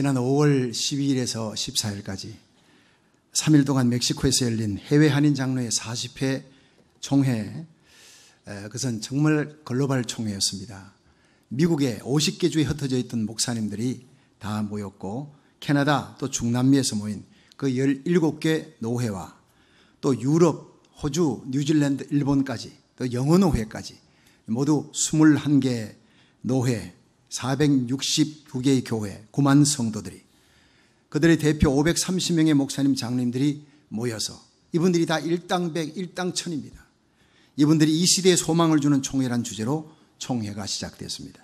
지난 5월 12일에서 14일까지 3일 동안 멕시코에서 열린 해외 한인 장로의 40회 총회 그것은 정말 글로벌 총회였습니다. 미국의 50개 주에 흩어져 있던 목사님들이 다 모였고 캐나다 또 중남미에서 모인 그 17개 노회와 또 유럽, 호주, 뉴질랜드, 일본까지 또 영어 노회까지 모두 21개 노회 462개의 교회, 9만 성도들이 그들의 대표 530명의 목사님 장로님들이 모여서 이분들이 다 일당백, 일당천입니다. 이분들이 이 시대에 소망을 주는 총회란 주제로 총회가 시작됐습니다.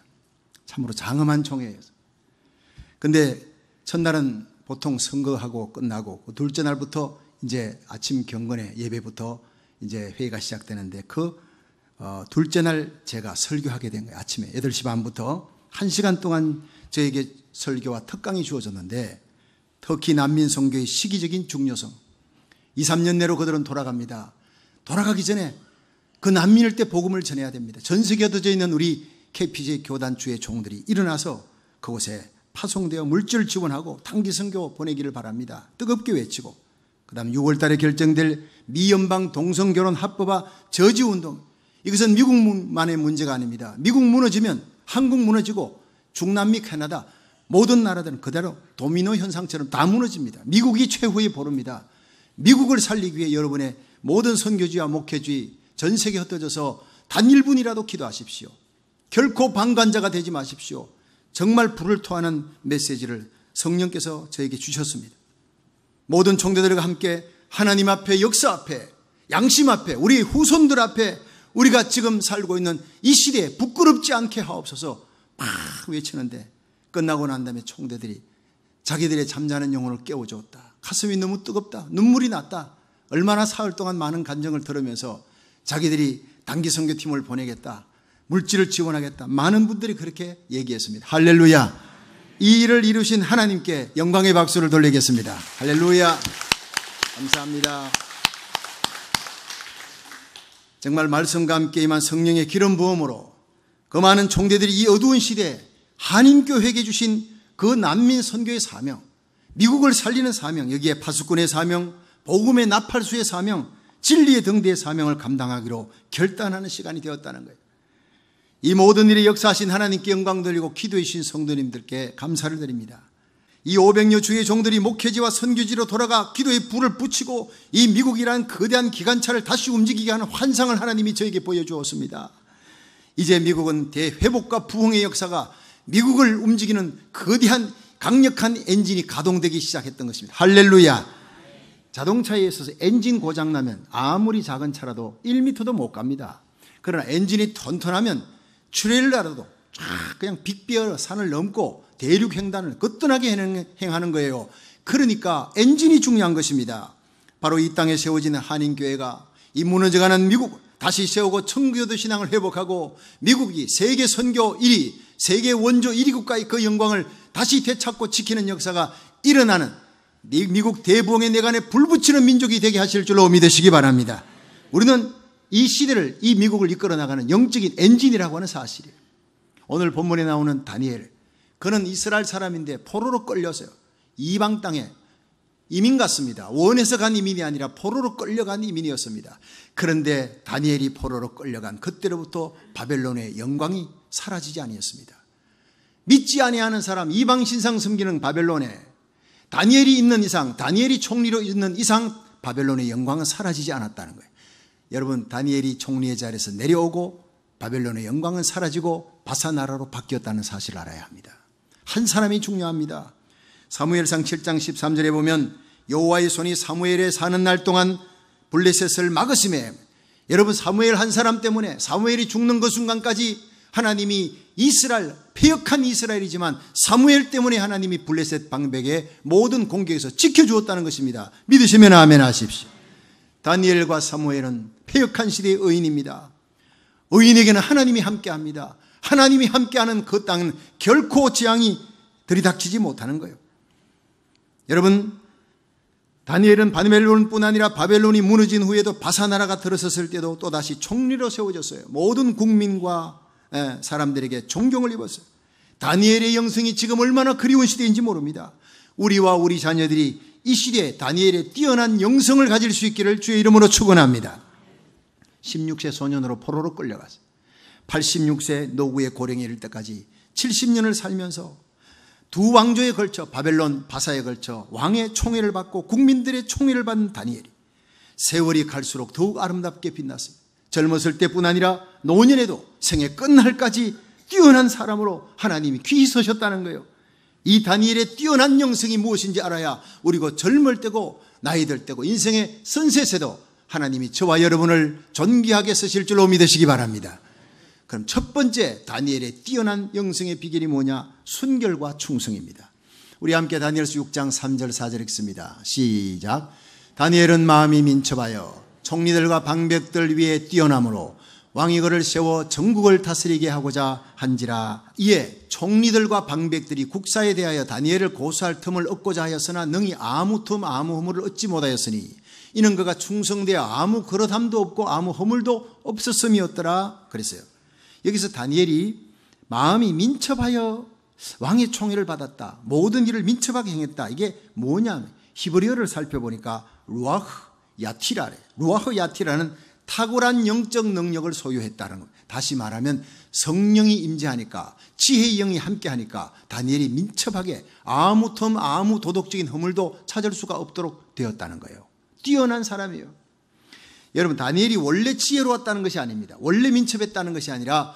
참으로 장엄한 총회였어요. 근데 첫날은 보통 선거하고 끝나고 그 둘째 날부터 이제 아침 경건회 예배부터 이제 회의가 시작되는데 그 어, 둘째 날 제가 설교하게 된 거예요. 아침에 8시 반부터 한 시간 동안 저에게 설교와 특강이 주어졌는데 특히 난민 선교의 시기적인 중요성 2, 3년 내로 그들은 돌아갑니다. 돌아가기 전에 그난민일때 복음을 전해야 됩니다. 전 세계에 흩어져 있는 우리 KPJ 교단주의 종들이 일어나서 그곳에 파송되어 물질 지원하고 단기 선교 보내기를 바랍니다. 뜨겁게 외치고 그다음 6월 달에 결정될 미연방 동성결혼 합법화 저지 운동 이것은 미국만의 문제가 아닙니다. 미국 무너지면 한국 무너지고 중남미 캐나다 모든 나라들은 그대로 도미노 현상처럼 다 무너집니다. 미국이 최후의 보루입니다. 미국을 살리기 위해 여러분의 모든 선교주와 목회주의 전 세계 흩어져서 단 1분이라도 기도하십시오. 결코 방관자가 되지 마십시오. 정말 불을 토하는 메시지를 성령께서 저에게 주셨습니다. 모든 총대들과 함께 하나님 앞에 역사 앞에 양심 앞에 우리 후손들 앞에 우리가 지금 살고 있는 이 시대에 부끄럽지 않게 하옵소서 막 외치는데 끝나고 난 다음에 총대들이 자기들의 잠자는 영혼을 깨워주었다 가슴이 너무 뜨겁다. 눈물이 났다. 얼마나 사흘 동안 많은 간정을 들으면서 자기들이 단기 선교팀을 보내겠다. 물질을 지원하겠다. 많은 분들이 그렇게 얘기했습니다. 할렐루야. 이 일을 이루신 하나님께 영광의 박수를 돌리겠습니다. 할렐루야. 감사합니다. 정말 말씀과 함께 임한 성령의 기름 부음으로 그 많은 총대들이 이 어두운 시대에 한인교회에게 주신 그 난민 선교의 사명, 미국을 살리는 사명, 여기에 파수꾼의 사명, 복음의 나팔수의 사명, 진리의 등대의 사명을 감당하기로 결단하는 시간이 되었다는 거예요. 이 모든 일에 역사하신 하나님께 영광 돌리고 기도해 주신 성도님들께 감사를 드립니다. 이 500여 주의 종들이 목회지와 선교지로 돌아가 기도에 불을 붙이고 이 미국이란 거대한 기관차를 다시 움직이게 하는 환상을 하나님이 저에게 보여주었습니다. 이제 미국은 대회복과 부흥의 역사가 미국을 움직이는 거대한 강력한 엔진이 가동되기 시작했던 것입니다. 할렐루야. 자동차에 있어서 엔진 고장 나면 아무리 작은 차라도 1미터도 못 갑니다. 그러나 엔진이 튼튼하면 트레일러라도 쫙 그냥 빅베어 산을 넘고 대륙 횡단을 거뜬하게 행하는 거예요. 그러니까 엔진이 중요한 것입니다. 바로 이 땅에 세워지는 한인교회가 이 무너져가는 미국 다시 세우고 청교도 신앙을 회복하고 미국이 세계 선교 1위, 세계 원조 1위 국가의 그 영광을 다시 되찾고 지키는 역사가 일어나는 미국 대부흥의 내간에 불붙이는 민족이 되게 하실 줄로 믿으시기 바랍니다. 우리는 이 시대를, 이 미국을 이끌어 나가는 영적인 엔진이라고 하는 사실이에요. 오늘 본문에 나오는 다니엘, 그는 이스라엘 사람인데 포로로 끌려서요. 이방 땅에 이민 같습니다. 원에서 간 이민이 아니라 포로로 끌려간 이민이었습니다. 그런데 다니엘이 포로로 끌려간 그때로부터 바벨론의 영광이 사라지지 아니었습니다. 믿지 아니하는 사람 이방 신상 섬기는 바벨론에 다니엘이 있는 이상 다니엘이 총리로 있는 이상 바벨론의 영광은 사라지지 않았다는 거예요. 여러분 다니엘이 총리의 자리에서 내려오고 바벨론의 영광은 사라지고 바사 나라로 바뀌었다는 사실을 알아야 합니다. 한 사람이 중요합니다. 사무엘상 7장 13절에 보면 여호와의 손이 사무엘의 사는 날 동안 블레셋을 막으심에 여러분 사무엘 한 사람 때문에 사무엘이 죽는 그 순간까지 하나님이 이스라엘 폐역한 이스라엘이지만 사무엘 때문에 하나님이 블레셋 방백의 모든 공격에서 지켜주었다는 것입니다. 믿으시면 아멘 하십시오. 다니엘과 사무엘은 폐역한 시대의 의인입니다. 의인에게는 하나님이 함께합니다. 하나님이 함께하는 그 땅은 결코 재앙이 들이닥치지 못하는 거예요. 여러분, 다니엘은 바벨론뿐 아니라 바벨론이 무너진 후에도 바사나라가 들어섰을 때도 또다시 총리로 세워졌어요. 모든 국민과 예, 사람들에게 존경을 입었어요. 다니엘의 영성이 지금 얼마나 그리운 시대인지 모릅니다. 우리와 우리 자녀들이 이 시대에 다니엘의 뛰어난 영성을 가질 수 있기를 주의 이름으로 축원합니다. 16세 소년으로 포로로 끌려갔어요. 86세 노후의 고령에 이를 때까지 70년을 살면서 두 왕조에 걸쳐 바벨론 바사에 걸쳐 왕의 총애를 받고 국민들의 총애를 받는 다니엘이 세월이 갈수록 더욱 아름답게 빛났습니다. 젊었을 때뿐 아니라 노년에도 생애 끝날까지 뛰어난 사람으로 하나님이 귀히 서셨다는 거예요. 이 다니엘의 뛰어난 영성이 무엇인지 알아야 우리가 젊을 때고 나이 들 때고 인생의 선세세도 하나님이 저와 여러분을 존귀하게 쓰실 줄로 믿으시기 바랍니다. 그럼 첫 번째 다니엘의 뛰어난 영성의 비결이 뭐냐? 순결과 충성입니다. 우리 함께 다니엘서 6장 3절 4절 읽습니다. 시작. 다니엘은 마음이 민첩하여 총리들과 방백들 위에 뛰어남으로 왕이 그를 세워 전국을 다스리게 하고자 한지라 이에 총리들과 방백들이 국사에 대하여 다니엘을 고수할 틈을 얻고자 하였으나 능히 아무 틈 아무 허물을 얻지 못하였으니 이는 그가 충성되어 아무 그릇함도 없고 아무 허물도 없었음이었더라 그랬어요. 여기서 다니엘이 마음이 민첩하여 왕의 총애를 받았다. 모든 일을 민첩하게 행했다. 이게 뭐냐면 히브리어를 살펴보니까 루아흐 야티라래. 루아흐 야티라는 탁월한 영적 능력을 소유했다는 것. 다시 말하면 성령이 임재하니까 지혜의 영이 함께하니까 다니엘이 민첩하게 아무 틈 아무 도덕적인 허물도 찾을 수가 없도록 되었다는 거예요. 뛰어난 사람이에요. 여러분 다니엘이 원래 지혜로웠다는 것이 아닙니다. 원래 민첩했다는 것이 아니라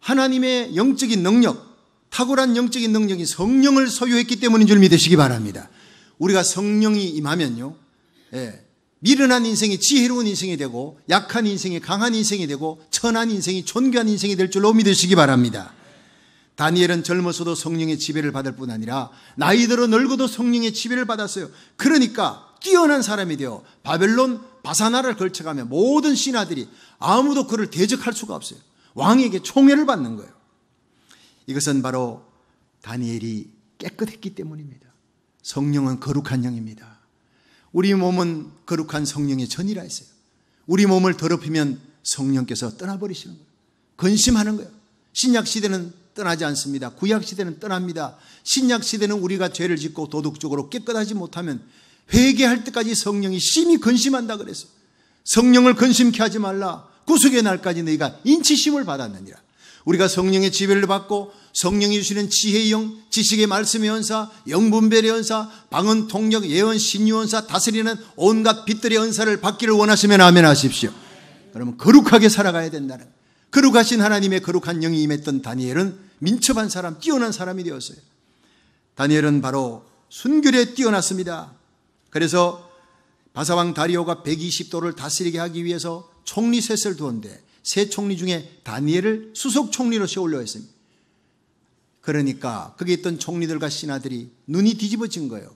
하나님의 영적인 능력, 탁월한 영적인 능력이 성령을 소유했기 때문인 줄 믿으시기 바랍니다. 우리가 성령이 임하면요. 예, 미련한 인생이 지혜로운 인생이 되고 약한 인생이 강한 인생이 되고 천한 인생이 존귀한 인생이 될 줄로 믿으시기 바랍니다. 다니엘은 젊어서도 성령의 지배를 받을 뿐 아니라 나이 들어 늙어도 성령의 지배를 받았어요. 그러니까 뛰어난 사람이 되어 바벨론 바사나를 걸쳐가며 모든 신하들이 아무도 그를 대적할 수가 없어요. 왕에게 총애를 받는 거예요. 이것은 바로 다니엘이 깨끗했기 때문입니다. 성령은 거룩한 영입니다. 우리 몸은 거룩한 성령의 전이라 했어요. 우리 몸을 더럽히면 성령께서 떠나버리시는 거예요. 근심하는 거예요. 신약 시대는 떠나지 않습니다. 구약 시대는 떠납니다. 신약 시대는 우리가 죄를 짓고 도덕적으로 깨끗하지 못하면 회개할 때까지 성령이 심히 근심한다 그랬어. 성령을 근심케 하지 말라. 구속의 날까지 너희가 인치심을 받았느니라. 우리가 성령의 지배를 받고 성령이 주시는 지혜의 영, 지식의 말씀의 연사, 영분별의 연사, 방언, 통역, 예언, 신유 연사, 다스리는 온갖 빛들의 연사를 받기를 원하시면 아멘 하십시오. 그러면 거룩하게 살아가야 된다는. 거룩하신 하나님의 거룩한 영이 임했던 다니엘은 민첩한 사람, 뛰어난 사람이 되었어요. 다니엘은 바로 순결에 뛰어났습니다. 그래서 바사왕 다리오가 120도를 다스리게 하기 위해서 총리 셋을 두었는데 세 총리 중에 다니엘을 수석 총리로 세우려 했습니다. 그러니까 거기 있던 총리들과 신하들이 눈이 뒤집어진 거예요.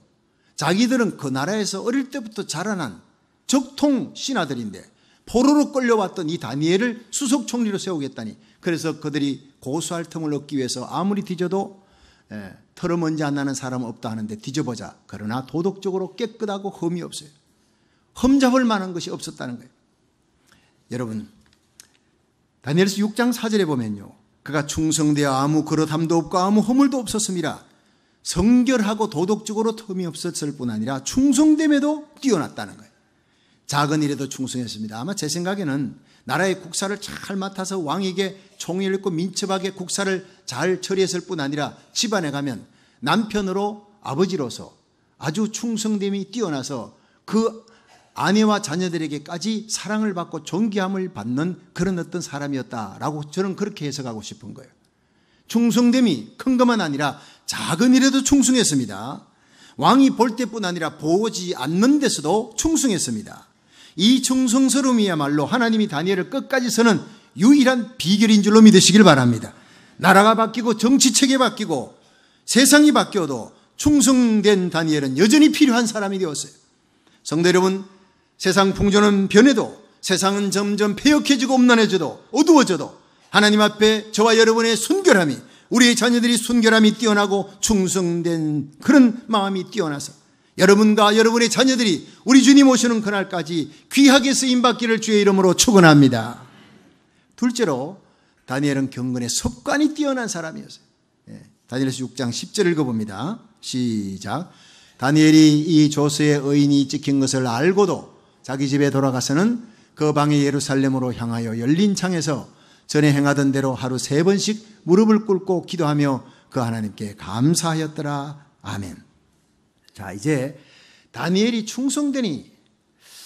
자기들은 그 나라에서 어릴 때부터 자라난 적통 신하들인데 포로로 끌려왔던 이 다니엘을 수석 총리로 세우겠다니 그래서 그들이 고수할 틈을 얻기 위해서 아무리 뒤져도 예, 털어먼지 안 나는 사람 없다 하는데 뒤져보자. 그러나 도덕적으로 깨끗하고 흠이 없어요. 흠잡을 만한 것이 없었다는 거예요. 여러분, 다니엘서 6장 4절에 보면요. 그가 충성되어 아무 그릇함도 없고 아무 허물도 없었습니다. 성결하고 도덕적으로 흠이 없었을 뿐 아니라 충성됨에도 뛰어났다는 거예요. 작은 일에도 충성했습니다. 아마 제 생각에는 나라의 국사를 잘 맡아서 왕에게 종일 읽고 민첩하게 국사를 잘 처리했을 뿐 아니라 집안에 가면 남편으로 아버지로서 아주 충성됨이 뛰어나서 그 아내와 자녀들에게까지 사랑을 받고 존귀함을 받는 그런 어떤 사람이었다라고 저는 그렇게 해석하고 싶은 거예요. 충성됨이 큰 것만 아니라 작은 일에도 충성했습니다. 왕이 볼 때뿐 아니라 보지 않는 데서도 충성했습니다. 이 충성스러움이야말로 하나님이 다니엘을 끝까지 서는 유일한 비결인 줄로 믿으시길 바랍니다. 나라가 바뀌고 정치체계 바뀌고 세상이 바뀌어도 충성된 다니엘은 여전히 필요한 사람이 되었어요. 성대 여러분, 세상 풍조는 변해도 세상은 점점 폐역해지고 엄난해져도 어두워져도 하나님 앞에 저와 여러분의 순결함이 우리의 자녀들이 순결함이 뛰어나고 충성된 그런 마음이 뛰어나서 여러분과 여러분의 자녀들이 우리 주님 오시는 그날까지 귀하게 쓰임 받기를 주의 이름으로 축원합니다. 둘째로 다니엘은 경건의 습관이 뛰어난 사람이었어요. 예, 다니엘서 6장 10절 읽어봅니다. 시작. 다니엘이 이 조서의 의인이 찍힌 것을 알고도 자기 집에 돌아가서는 그 방이 예루살렘으로 향하여 열린 창에서 전에 행하던 대로 하루 세 번씩 무릎을 꿇고 기도하며 그 하나님께 감사하였더라. 아멘. 자, 이제 다니엘이 충성되니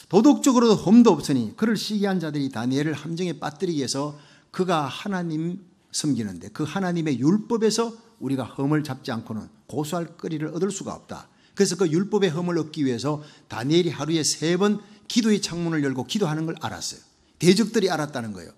도덕적으로도 험도 없으니 그를 시기한 자들이 다니엘을 함정에 빠뜨리기 위해서 그가 하나님 섬기는데 그 하나님의 율법에서 우리가 험을 잡지 않고는 고소할 거리를 얻을 수가 없다. 그래서 그 율법의 험을 얻기 위해서 다니엘이 하루에 세 번 기도의 창문을 열고 기도하는 걸 알았어요. 대적들이 알았다는 거예요.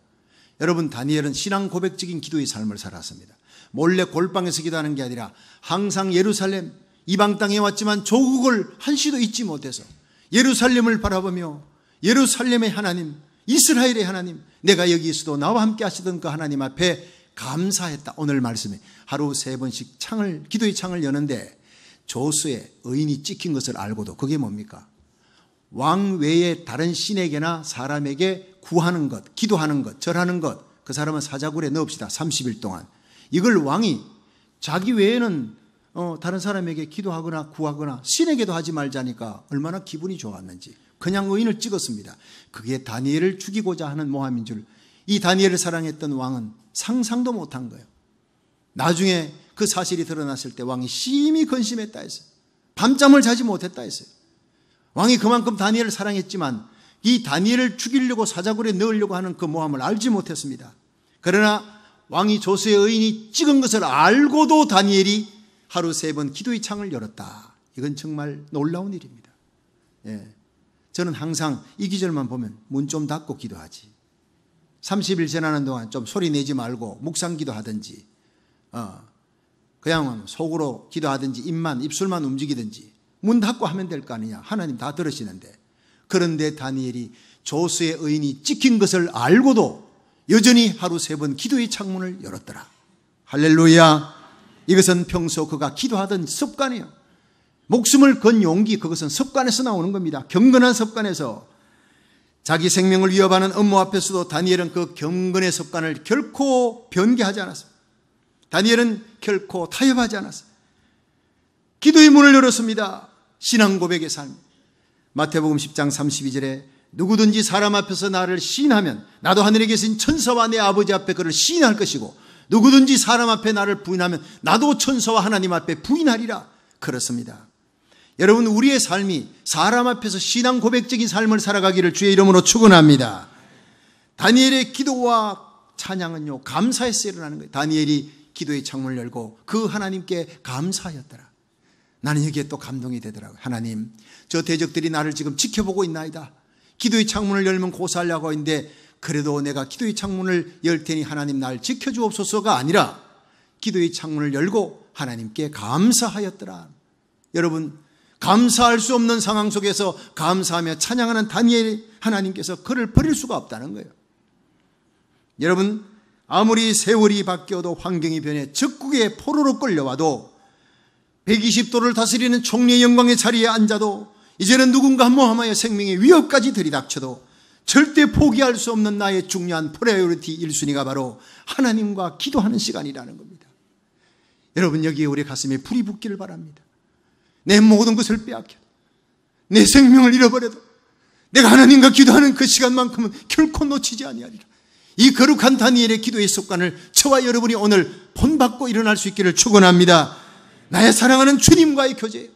여러분 다니엘은 신앙 고백적인 기도의 삶을 살았습니다. 몰래 골방에서 기도하는 게 아니라 항상 예루살렘 이방 땅에 왔지만 조국을 한시도 잊지 못해서 예루살렘을 바라보며 예루살렘의 하나님, 이스라엘의 하나님, 내가 여기 있어도 나와 함께 하시던 그 하나님 앞에 감사했다. 오늘 말씀에 하루 세 번씩 창을 기도의 창을 여는데 조수의 의인이 찍힌 것을 알고도 그게 뭡니까? 왕 외에 다른 신에게나 사람에게 구하는 것, 기도하는 것, 절하는 것, 그 사람은 사자굴에 넣읍시다. 30일 동안. 이걸 왕이 자기 외에는 어, 다른 사람에게 기도하거나 구하거나 신에게도 하지 말자니까 얼마나 기분이 좋았는지 그냥 의인을 찍었습니다. 그게 다니엘을 죽이고자 하는 모함인 줄 이 다니엘을 사랑했던 왕은 상상도 못한 거예요. 나중에 그 사실이 드러났을 때 왕이 심히 근심했다 했어요. 밤잠을 자지 못했다 했어요. 왕이 그만큼 다니엘을 사랑했지만 이 다니엘을 죽이려고 사자굴에 넣으려고 하는 그 모함을 알지 못했습니다. 그러나 왕이 조수의 의인이 찍은 것을 알고도 다니엘이 하루 세 번 기도의 창을 열었다. 이건 정말 놀라운 일입니다. 예. 저는 항상 이 기절만 보면 문 좀 닫고 기도하지. 30일 지나는 동안 좀 소리 내지 말고 묵상 기도하든지, 어, 그냥 속으로 기도하든지 입만, 입술만 움직이든지 문 닫고 하면 될 거 아니냐. 하나님 다 들으시는데. 그런데 다니엘이 조수의 의인이 찍힌 것을 알고도 여전히 하루 세 번 기도의 창문을 열었더라. 할렐루야. 이것은 평소 그가 기도하던 습관이에요. 목숨을 건 용기 그것은 습관에서 나오는 겁니다. 경건한 습관에서 자기 생명을 위협하는 업무 앞에서도 다니엘은 그 경건의 습관을 결코 변개하지 않았습니다. 다니엘은 결코 타협하지 않았습니다. 기도의 문을 열었습니다. 신앙 고백의 삶. 마태복음 10장 32절에 누구든지 사람 앞에서 나를 시인하면 나도 하늘에 계신 천사와 내 아버지 앞에 그를 시인할 것이고 누구든지 사람 앞에 나를 부인하면 나도 천사와 하나님 앞에 부인하리라. 그렇습니다. 여러분 우리의 삶이 사람 앞에서 신앙 고백적인 삶을 살아가기를 주의 이름으로 축원합니다. 다니엘의 기도와 찬양은요 감사에서 일어나는 거예요. 다니엘이 기도의 창문을 열고 그 하나님께 감사하였더라. 나는 여기에 또 감동이 되더라고요. 하나님, 저 대적들이 나를 지금 지켜보고 있나이다. 기도의 창문을 열면 고사하려고 했는데 그래도 내가 기도의 창문을 열 테니 하나님 날 지켜주옵소서가 아니라 기도의 창문을 열고 하나님께 감사하였더라. 여러분, 감사할 수 없는 상황 속에서 감사하며 찬양하는 다니엘 하나님께서 그를 버릴 수가 없다는 거예요. 여러분, 아무리 세월이 바뀌어도 환경이 변해 적국의 포로로 끌려와도 120도를 다스리는 총리의 영광의 자리에 앉아도 이제는 누군가 모함하여 생명의 위협까지 들이닥쳐도 절대 포기할 수 없는 나의 중요한 프라이오리티 1순위가 바로 하나님과 기도하는 시간이라는 겁니다. 여러분 여기에 우리 가슴에 불이 붙기를 바랍니다. 내 모든 것을 빼앗겨 내 생명을 잃어버려도 내가 하나님과 기도하는 그 시간만큼은 결코 놓치지 아니하리라. 이 거룩한 다니엘의 기도의 습관을 저와 여러분이 오늘 본받고 일어날 수 있기를 축원합니다. 나의 사랑하는 주님과의 교제예요.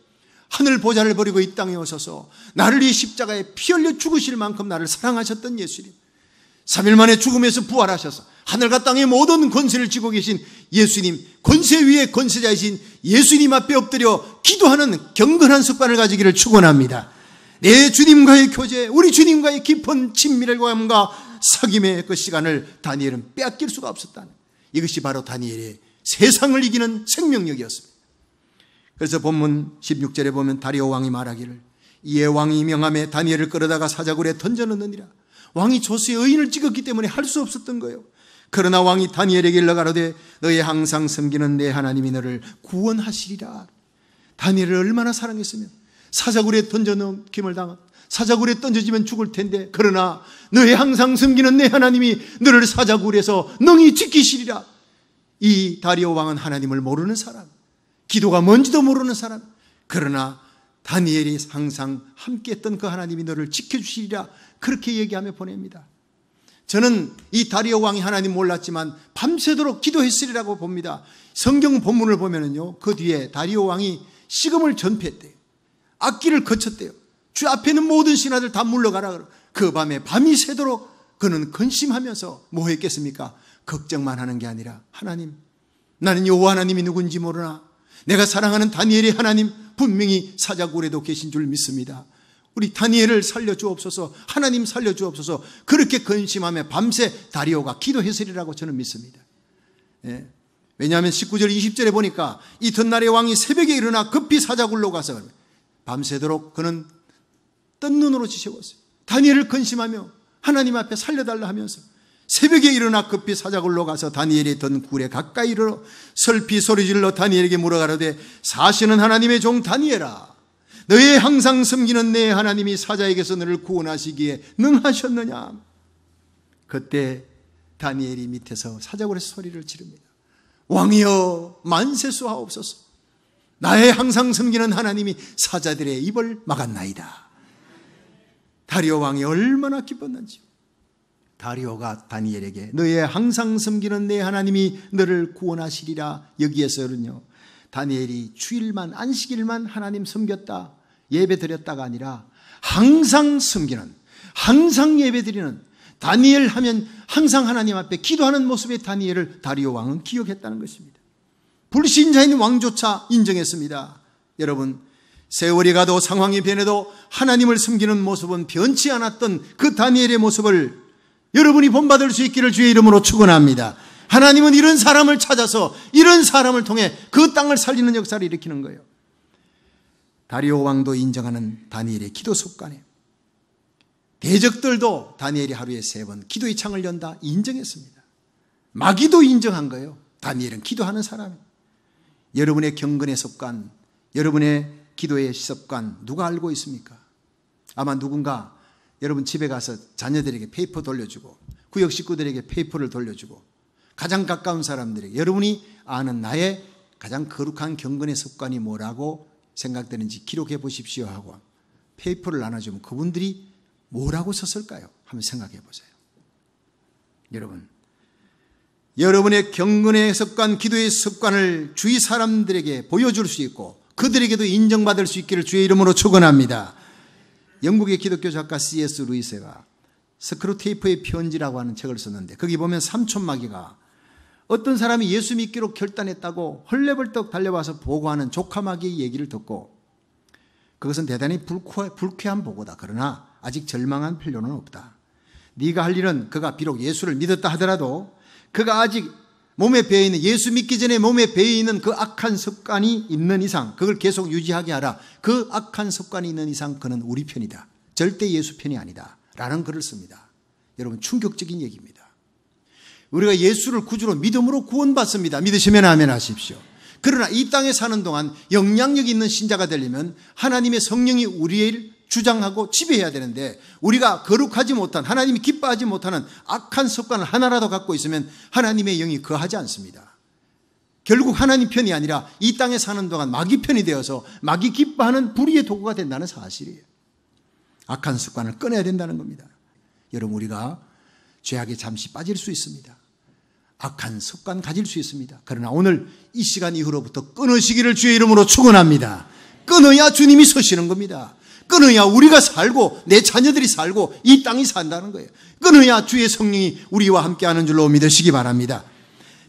하늘 보좌를 버리고 이 땅에 오셔서 나를 이 십자가에 피 흘려 죽으실 만큼 나를 사랑하셨던 예수님. 3일 만에 죽음에서 부활하셔서 하늘과 땅의 모든 권세를 쥐고 계신 예수님, 권세 위에 권세자이신 예수님 앞에 엎드려 기도하는 경건한 습관을 가지기를 축원합니다. 내 주님과의 교제, 우리 주님과의 깊은 친밀감과 사귐의 그 시간을 다니엘은 빼앗길 수가 없었다. 이것이 바로 다니엘의 세상을 이기는 생명력이었습니다. 그래서 본문 16절에 보면 다리오 왕이 말하기를 이에 왕이 명함에 다니엘을 끌어다가 사자굴에 던져넣느니라 왕이 조수의 의인을 찍었기 때문에 할 수 없었던 거예요. 그러나 왕이 다니엘에게 일러가로되 너의 항상 섬기는 내 하나님이 너를 구원하시리라. 다니엘을 얼마나 사랑했으면 사자굴에 던져넣김을 당한 사자굴에 던져지면 죽을 텐데 그러나 너의 항상 섬기는 내 하나님이 너를 사자굴에서 능히 지키시리라. 이 다리오 왕은 하나님을 모르는 사람. 기도가 뭔지도 모르는 사람. 그러나 다니엘이 항상 함께했던 그 하나님이 너를 지켜주시리라 그렇게 얘기하며 보냅니다. 저는 이 다리어 왕이 하나님 몰랐지만 밤새도록 기도했으리라고 봅니다. 성경 본문을 보면은요 그 뒤에 다리오 왕이 시금을 전폐했대요. 악기를 거쳤대요. 주 앞에 는 모든 신하들 다 물러가라. 그 밤에 밤이 새도록 그는 근심하면서 뭐 했겠습니까? 걱정만 하는 게 아니라 하나님 나는 여 하나님이 누군지 모르나 내가 사랑하는 다니엘이 하나님 분명히 사자굴에도 계신 줄 믿습니다. 우리 다니엘을 살려주옵소서 하나님 살려주옵소서 그렇게 근심하며 밤새 다리오가 기도했으리라고 저는 믿습니다. 예. 왜냐하면 19절 20절에 보니까 이튿날의 왕이 새벽에 일어나 급히 사자굴로 가서 밤새도록 그는 뜬 눈으로 지새웠어요. 다니엘을 근심하며 하나님 앞에 살려달라 하면서 새벽에 일어나 급히 사자굴로 가서 다니엘이 있던 굴에 가까이 이르러 설피 소리질러 다니엘에게 물어가라되 사시는 하나님의 종 다니엘아 너의 항상 섬기는 내 하나님이 사자에게서 너를 구원하시기에 능하셨느냐 그때 다니엘이 밑에서 사자굴의 소리를 지릅니다 왕이여 만세수하옵소서 나의 항상 섬기는 하나님이 사자들의 입을 막았나이다 다리오 왕이 얼마나 기뻤는지 다리오가 다니엘에게 너의 항상 섬기는 내 하나님이 너를 구원하시리라 여기에서는요 다니엘이 주일만 안식일만 하나님 섬겼다 예배 드렸다가 아니라 항상 섬기는 항상 예배 드리는 다니엘 하면 항상 하나님 앞에 기도하는 모습의 다니엘을 다리오 왕은 기억했다는 것입니다. 불신자인 왕조차 인정했습니다. 여러분 세월이 가도 상황이 변해도 하나님을 섬기는 모습은 변치 않았던 그 다니엘의 모습을 여러분이 본받을 수 있기를 주의 이름으로 축원합니다. 하나님은 이런 사람을 찾아서 이런 사람을 통해 그 땅을 살리는 역사를 일으키는 거예요. 다리오 왕도 인정하는 다니엘의 기도 속간에 대적들도 다니엘이 하루에 세 번 기도의 창을 연다 인정했습니다. 마귀도 인정한 거예요. 다니엘은 기도하는 사람. 여러분의 경건의 속간, 여러분의 기도의 시 습관 누가 알고 있습니까? 아마 누군가 여러분 집에 가서 자녀들에게 페이퍼 돌려주고 구역 식구들에게 페이퍼를 돌려주고 가장 가까운 사람들에게 여러분이 아는 나의 가장 거룩한 경건의 습관이 뭐라고 생각되는지 기록해 보십시오 하고 페이퍼를 나눠주면 그분들이 뭐라고 썼을까요? 한번 생각해 보세요. 여러분, 여러분의 경건의 습관, 기도의 습관을 주위 사람들에게 보여줄 수 있고 그들에게도 인정받을 수 있기를 주의 이름으로 축원합니다. 영국의 기독교 작가 C.S. 루이스가 스크루테이프의 편지라고 하는 책을 썼는데 거기 보면 삼촌마귀가 어떤 사람이 예수 믿기로 결단했다고 헐레벌떡 달려와서 보고하는 조카마귀의 얘기를 듣고 그것은 대단히 불쾌, 한 보고다. 그러나 아직 절망한 필요는 없다. 네가 할 일은 그가 비록 예수를 믿었다 하더라도 그가 아직 몸에 배에 있는 예수 믿기 전에 몸에 배에 있는 그 악한 습관이 있는 이상 그걸 계속 유지하게 하라. 그 악한 습관이 있는 이상 그는 우리 편이다. 절대 예수 편이 아니다. 라는 글을 씁니다. 여러분 충격적인 얘기입니다. 우리가 예수를 구주로 믿음으로 구원받습니다. 믿으시면 아멘 하십시오. 그러나 이 땅에 사는 동안 영향력 있는 신자가 되려면 하나님의 성령이 우리를 주장하고 지배해야 되는데 우리가 거룩하지 못한 하나님이 기뻐하지 못하는 악한 습관을 하나라도 갖고 있으면 하나님의 영이 거하지 않습니다. 결국 하나님 편이 아니라 이 땅에 사는 동안 마귀 편이 되어서 마귀 기뻐하는 불의의 도구가 된다는 사실이에요. 악한 습관을 꺼내야 된다는 겁니다. 여러분 우리가 죄악에 잠시 빠질 수 있습니다. 악한 습관 가질 수 있습니다. 그러나 오늘 이 시간 이후로부터 끊으시기를 주의 이름으로 축원합니다. 끊어야 주님이 서시는 겁니다. 끊어야 우리가 살고 내 자녀들이 살고 이 땅이 산다는 거예요. 끊어야 주의 성령이 우리와 함께하는 줄로 믿으시기 바랍니다.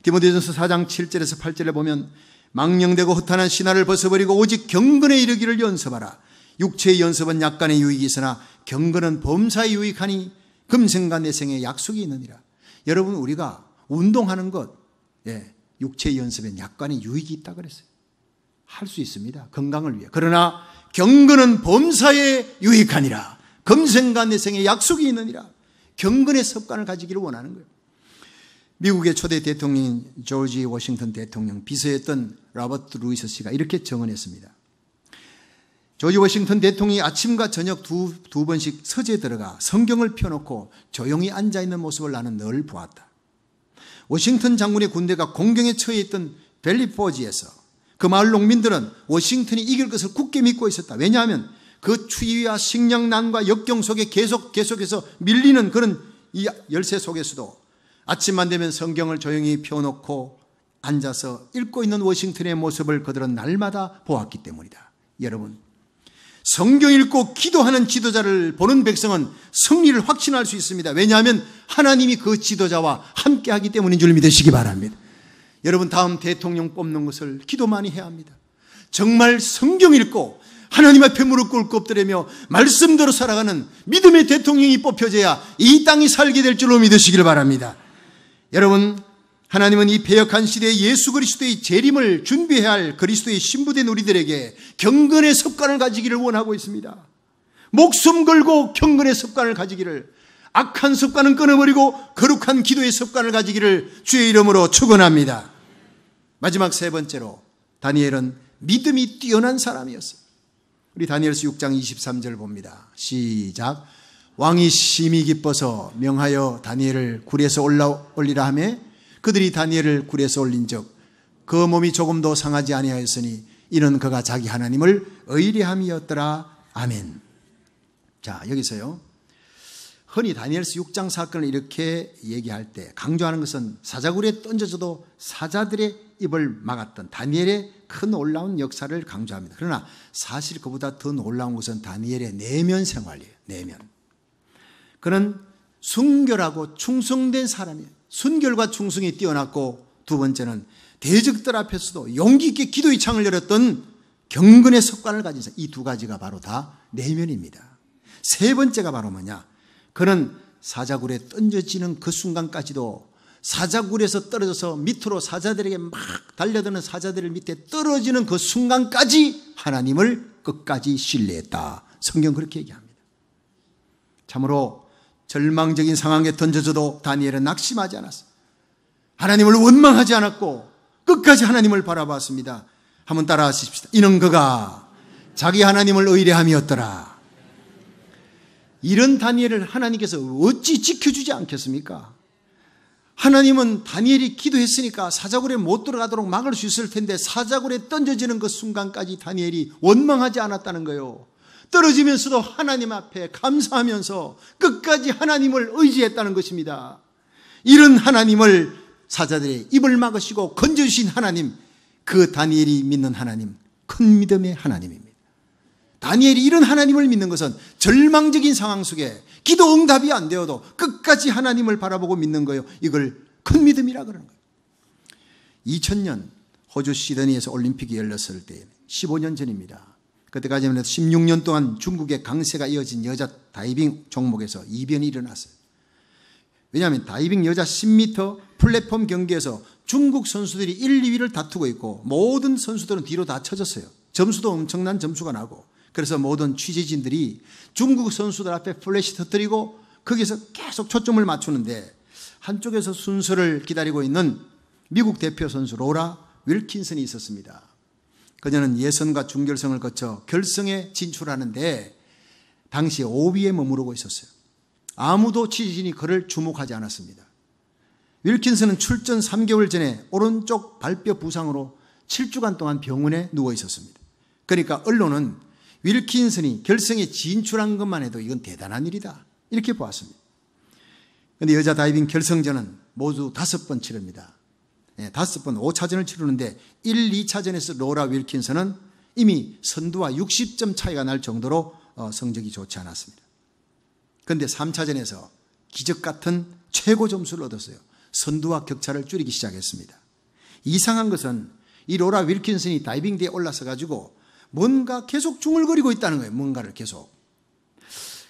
디모데전서 4장 7절에서 8절에 보면 망령되고 허탄한 신화를 벗어버리고 오직 경건에 이르기를 연습하라. 육체의 연습은 약간의 유익이 있으나 경건은 범사의 유익하니 금생과 내생에 약속이 있느니라. 여러분 우리가 운동하는 것, 예, 육체의 연습엔 약간의 유익이 있다 그랬어요. 할 수 있습니다. 건강을 위해. 그러나 경건은 범사에 유익하니라. 검생과 내생에 약속이 있느니라. 경건의 습관을 가지기를 원하는 거예요. 미국의 초대 대통령인 조지 워싱턴 대통령 비서였던 라버트 루이스 씨가 이렇게 정언했습니다. 조지 워싱턴 대통령이 아침과 저녁 두, 두 번씩 서재에 들어가 성경을 펴놓고 조용히 앉아있는 모습을 나는 늘 보았다. 워싱턴 장군의 군대가 공경에 처해 있던 벨리포지에서 그 마을 농민들은 워싱턴이 이길 것을 굳게 믿고 있었다. 왜냐하면 그 추위와 식량난과 역경 속에 계속 계속해서 밀리는 그런 이열쇠 속에서도 아침만 되면 성경을 조용히 펴놓고 앉아서 읽고 있는 워싱턴의 모습을 그들은 날마다 보았기 때문이다. 여러분, 성경 읽고 기도하는 지도자를 보는 백성은 승리를 확신할 수 있습니다. 왜냐하면 하나님이 그 지도자와 함께하기 때문인 줄 믿으시기 바랍니다. 여러분 다음 대통령 뽑는 것을 기도 많이 해야 합니다. 정말 성경 읽고 하나님 앞에 무릎 꿇고 엎드리며 말씀대로 살아가는 믿음의 대통령이 뽑혀져야 이 땅이 살게 될 줄로 믿으시길 바랍니다. 여러분 하나님은 이 배역한 시대에 예수 그리스도의 재림을 준비해야 할 그리스도의 신부된 우리들에게 경건의 습관을 가지기를 원하고 있습니다. 목숨 걸고 경건의 습관을 가지기를 악한 습관은 끊어버리고 거룩한 기도의 습관을 가지기를 주의 이름으로 축원합니다. 마지막 세 번째로 다니엘은 믿음이 뛰어난 사람이었어요. 우리 다니엘서 6장 23절 봅니다. 시작. 왕이 심히 기뻐서 명하여 다니엘을 굴에서 올라올리라 하매 그들이 다니엘을 굴에서 올린즉 그 몸이 조금도 상하지 아니하였으니 이는 그가 자기 하나님을 의리함이었더라. 아멘. 자, 여기서요. 흔히 다니엘스 6장 사건을 이렇게 얘기할 때 강조하는 것은 사자굴에 던져져도 사자들의 입을 막았던 다니엘의 큰 올라온 역사를 강조합니다. 그러나 사실 그보다 더 놀라운 것은 다니엘의 내면 생활이에요. 내면. 그는 순결하고 충성된 사람이에요. 순결과 충성이 뛰어났고 두 번째는 대적들 앞에서도 용기 있게 기도의 창을 열었던 경건의 습관을 가진 사람. 이 두 가지가 바로 다 내면입니다. 세 번째가 바로 뭐냐? 그는 사자굴에 던져지는 그 순간까지도 사자굴에서 떨어져서 밑으로 사자들에게 막 달려드는 사자들을 밑에 떨어지는 그 순간까지 하나님을 끝까지 신뢰했다. 성경 그렇게 얘기합니다. 참으로 절망적인 상황에 던져져도 다니엘은 낙심하지 않았어. 하나님을 원망하지 않았고 끝까지 하나님을 바라봤습니다. 한번 따라 하십시다. 이는 그가 자기 하나님을 의뢰함이었더라. 이런 다니엘을 하나님께서 어찌 지켜주지 않겠습니까? 하나님은 다니엘이 기도했으니까 사자굴에 못 들어가도록 막을 수 있을 텐데 사자굴에 던져지는 그 순간까지 다니엘이 원망하지 않았다는 거요. 떨어지면서도 하나님 앞에 감사하면서 끝까지 하나님을 의지했다는 것입니다. 이런 하나님을 사자들의 입을 막으시고 건져주신 하나님, 그 다니엘이 믿는 하나님, 큰 믿음의 하나님입니다. 다니엘이 이런 하나님을 믿는 것은 절망적인 상황 속에 기도 응답이 안 되어도 끝까지 하나님을 바라보고 믿는 거예요. 이걸 큰 믿음이라 그러는 거예요. 2000년 호주 시드니에서 올림픽이 열렸을 때 15년 전입니다. 그때까지만 해도 16년 동안 중국의 강세가 이어진 여자 다이빙 종목에서 이변이 일어났어요. 왜냐하면 다이빙 여자 10m 플랫폼 경기에서 중국 선수들이 1, 2위를 다투고 있고 모든 선수들은 뒤로 다 쳐졌어요. 점수도 엄청난 점수가 나고 그래서 모든 취재진들이 중국 선수들 앞에 플래시 터뜨리고 거기서 계속 초점을 맞추는데 한쪽에서 순서를 기다리고 있는 미국 대표 선수 로라 윌킨슨이 있었습니다. 그녀는 예선과 중결승을 거쳐 결승에 진출하는데 당시 5위에 머무르고 있었어요. 아무도 취재진이 그를 주목하지 않았습니다. 윌킨슨은 출전 3개월 전에 오른쪽 발뼈 부상으로 7주간 동안 병원에 누워 있었습니다. 그러니까 언론은 윌킨슨이 결승에 진출한 것만 해도 이건 대단한 일이다. 이렇게 보았습니다. 근데 여자 다이빙 결승전은 모두 다섯 번 치릅니다. 네, 다섯 번 5차전을 치르는데 1, 2차전에서 로라 윌킨슨은 이미 선두와 60점 차이가 날 정도로 어, 성적이 좋지 않았습니다. 근데 3차전에서 기적 같은 최고 점수를 얻었어요. 선두와 격차를 줄이기 시작했습니다. 이상한 것은 이 로라 윌킨슨이 다이빙대에 올라서 가지고 뭔가 계속 중얼거리고 있다는 거예요. 뭔가를 계속.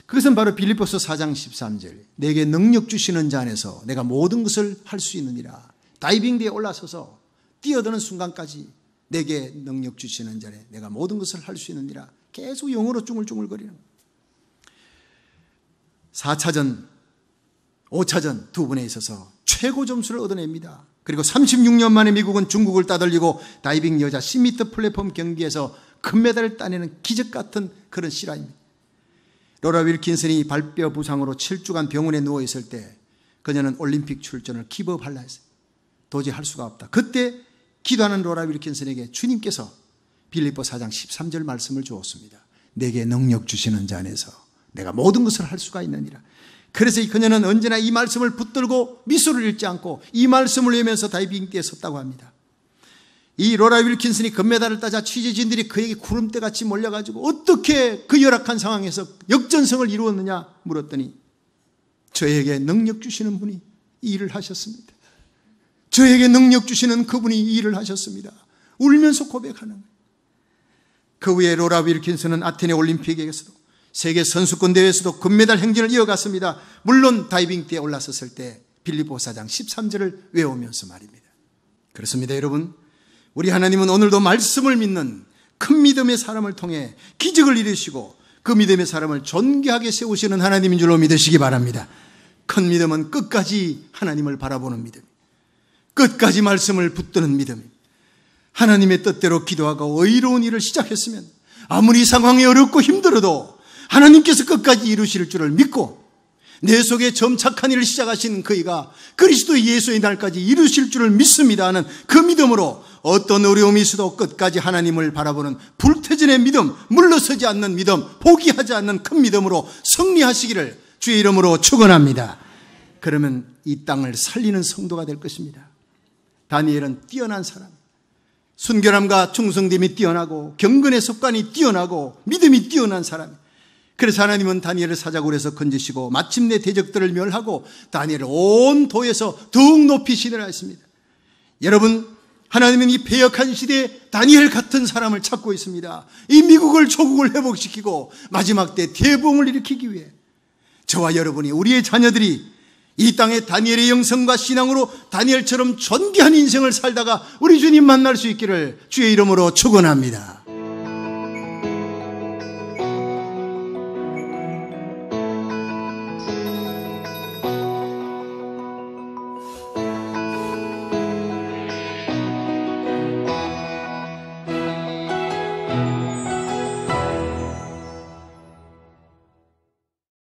그것은 바로 빌리포스 4장 13절. 내게 능력 주시는 자 안에서 내가 모든 것을 할 수 있느니라. 다이빙대에 올라서서 뛰어드는 순간까지 내게 능력 주시는 자에 내가 모든 것을 할 수 있느니라. 계속 영어로 중얼중얼거리는 거예요. 4차전, 5차전 두 분에 있어서 최고 점수를 얻어냅니다. 그리고 36년 만에 미국은 중국을 따돌리고 다이빙 여자 10m 플랫폼 경기에서 금메달을 따내는 기적 같은 그런 실화입니다. 로라 윌킨슨이 발뼈 부상으로 7주간 병원에 누워 있을 때 그녀는 올림픽 출전을 기법할라 했어요. 도저히 할 수가 없다. 그때 기도하는 로라 윌킨슨에게 주님께서 빌리포 4장 13절 말씀을 주었습니다. 내게 능력 주시는 자 안에서 내가 모든 것을 할 수가 있느니라. 그래서 그녀는 언제나 이 말씀을 붙들고 미소를 잃지 않고 이 말씀을 외면서 다이빙 때에 섰다고 합니다. 이 로라 윌킨슨이 금메달을 따자 취재진들이 그에게 구름대같이 몰려가지고 어떻게 그 열악한 상황에서 역전성을 이루었느냐 물었더니 저에게 능력 주시는 분이 일을 하셨습니다. 저에게 능력 주시는 그분이 일을 하셨습니다. 울면서 고백하는 거예요. 그 후에 로라 윌킨슨은 아테네 올림픽에서도 세계 선수권 대회에서도 금메달 행진을 이어갔습니다. 물론 다이빙 때에 올라섰을 때 빌립보 사장 13절을 외우면서 말입니다. 그렇습니다, 여러분. 우리 하나님은 오늘도 말씀을 믿는 큰 믿음의 사람을 통해 기적을 이루시고 그 믿음의 사람을 존귀하게 세우시는 하나님인 줄로 믿으시기 바랍니다. 큰 믿음은 끝까지 하나님을 바라보는 믿음, 끝까지 말씀을 붙드는 믿음, 하나님의 뜻대로 기도하고 의로운 일을 시작했으면 아무리 상황이 어렵고 힘들어도 하나님께서 끝까지 이루실 줄을 믿고 내 속에 점착한 일을 시작하신 그이가 그리스도 예수의 날까지 이루실 줄을 믿습니다 하는 그 믿음으로 어떤 어려움이 있어도 끝까지 하나님을 바라보는 불태진의 믿음, 물러서지 않는 믿음, 포기하지 않는 큰 믿음으로 승리하시기를 주의 이름으로 축원합니다. 그러면 이 땅을 살리는 성도가 될 것입니다. 다니엘은 뛰어난 사람. 순결함과 충성됨이 뛰어나고 경건의 습관이 뛰어나고 믿음이 뛰어난 사람. 그래서 하나님은 다니엘을 사자굴에서 건지시고 마침내 대적들을 멸하고 다니엘을 온 도에서 더욱 높이시더라 했습니다. 여러분 하나님은 이폐역한 시대에 다니엘 같은 사람을 찾고 있습니다. 이 미국을 조국을 회복시키고 마지막 때 대봉을 일으키기 위해 저와 여러분이 우리의 자녀들이 이 땅에 다니엘의 영성과 신앙으로 다니엘처럼 존귀한 인생을 살다가 우리 주님 만날 수 있기를 주의 이름으로 축원합니다.